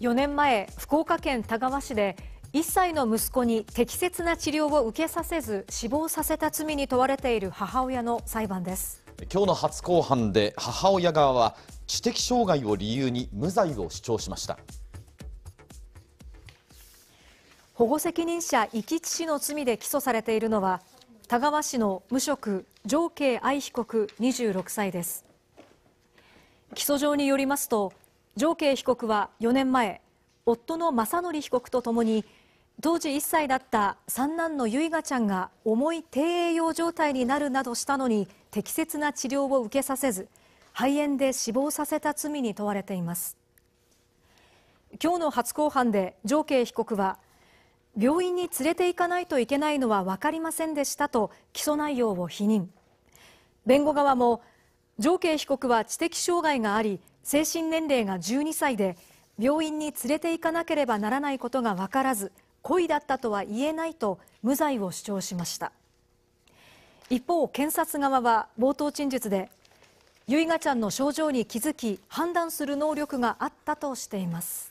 4年前福岡県田川市で1歳の息子に適切な治療を受けさせず死亡させた罪に問われている母親の裁判です今日の初公判で母親側は知的障害を理由に無罪を主張しました保護責任者遺棄致死の罪で起訴されているのは田川市の無職常慶愛被告26歳です起訴状によりますと上慶被告は4年前夫の正則被告とともに当時1歳だった三男の結雅ちゃんが重い低栄養状態になるなどしたのに適切な治療を受けさせず肺炎で死亡させた罪に問われています今日の初公判で上慶被告は病院に連れて行かないといけないのは分かりませんでしたと起訴内容を否認弁護側も上慶被告は知的障害があり精神年齢が12歳で病院に連れて行かなければならないことが分からず故意だったとは言えないと無罪を主張しました一方検察側は冒頭陳述でい雅ちゃんの症状に気づき判断する能力があったとしています